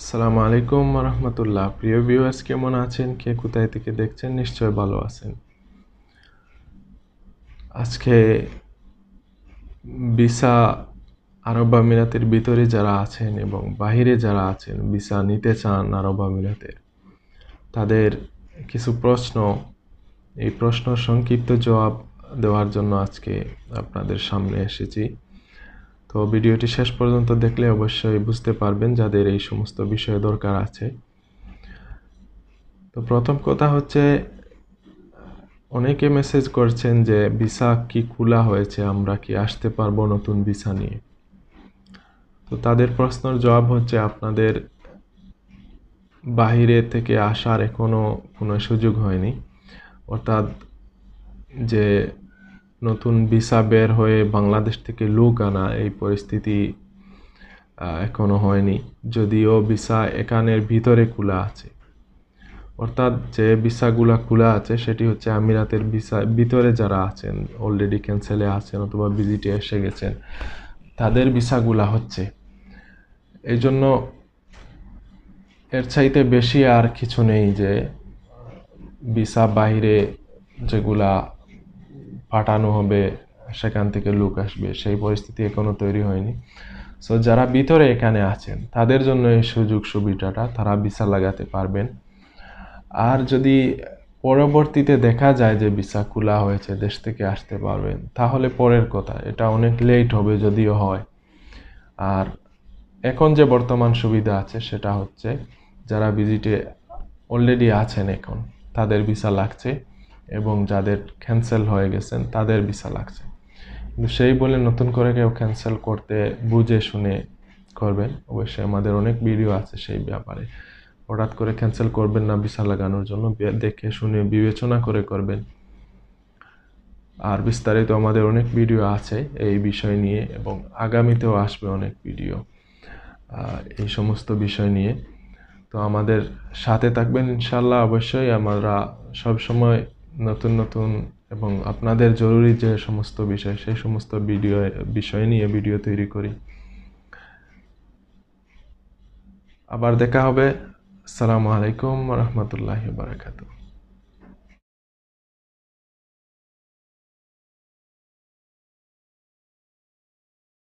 আসসালামু আলাইকুম রহমতুল্লাহ প্রিয় ভিউয়ার্স কেমন আছেন কে কোথায় থেকে দেখছেন নিশ্চয় ভালো আছেন আজকে ভিসা আরব আমিরাতের ভিতরে যারা আছেন এবং বাহিরে যারা আছেন ভিসা নিতে চান আরব আমিরাতের তাদের কিছু প্রশ্ন এই প্রশ্ন সংক্ষিপ্ত জবাব দেওয়ার জন্য আজকে আপনাদের সামনে এসেছি তো ভিডিওটি শেষ পর্যন্ত দেখলে অবশ্যই বুঝতে পারবেন যাদের এই সমস্ত বিষয়ে দরকার আছে তো প্রথম কথা হচ্ছে অনেকে মেসেজ করছেন যে ভিসা কি খোলা হয়েছে আমরা কি আসতে পারবো নতুন ভিসা নিয়ে তো তাদের প্রশ্নের জবাব হচ্ছে আপনাদের বাহিরে থেকে আসার এখনও কোনো সুযোগ হয়নি অর্থাৎ যে নতুন ভিসা বের হয়ে বাংলাদেশ থেকে লোক আনা এই পরিস্থিতি এখনও হয়নি যদিও ভিসা এখানের ভিতরে খোলা আছে অর্থাৎ যে ভিসাগুলা খোলা আছে সেটি হচ্ছে আমিরাতের ভিসা ভিতরে যারা আছেন অলরেডি ক্যান্সেলে আছেন অথবা ভিজিটে এসে গেছেন তাদের ভিসাগুলা হচ্ছে এই জন্য এর চাইতে বেশি আর কিছু নেই যে ভিসা বাহিরে যেগুলা পাঠানো হবে সেখান থেকে লোক আসবে সেই পরিস্থিতি এখনও তৈরি হয়নি সো যারা ভিতরে এখানে আছেন তাদের জন্য এই সুযোগ সুবিধাটা তারা ভিসা লাগাতে পারবেন আর যদি পরবর্তীতে দেখা যায় যে ভিসা খোলা হয়েছে দেশ থেকে আসতে পারবেন তাহলে পরের কথা এটা অনেক লেট হবে যদিও হয় আর এখন যে বর্তমান সুবিধা আছে সেটা হচ্ছে যারা ভিজিটে অলরেডি আছেন এখন তাদের ভিসা লাগছে এবং যাদের ক্যান্সেল হয়ে গেছেন তাদের ভিসা লাগছে কিন্তু সেই বলে নতুন করে কেউ ক্যান্সেল করতে বুঝে শুনে করবেন অবশ্যই আমাদের অনেক ভিডিও আছে সেই ব্যাপারে হঠাৎ করে ক্যান্সেল করবেন না ভিসা লাগানোর জন্য দেখে শুনে বিবেচনা করে করবেন আর বিস্তারিত আমাদের অনেক ভিডিও আছে এই বিষয় নিয়ে এবং আগামীতেও আসবে অনেক ভিডিও এই সমস্ত বিষয় নিয়ে তো আমাদের সাথে থাকবেন ইনশাল্লাহ অবশ্যই আমরা সবসময় নতুন নতুন এবং আপনাদের জরুরি যে সমস্ত বিষয় সেই সমস্ত ভিডিও বিষয় নিয়ে ভিডিও তৈরি করি আবার দেখা হবে আসসালামু আলাইকুম রহমতুল্লাহ বারাকাতু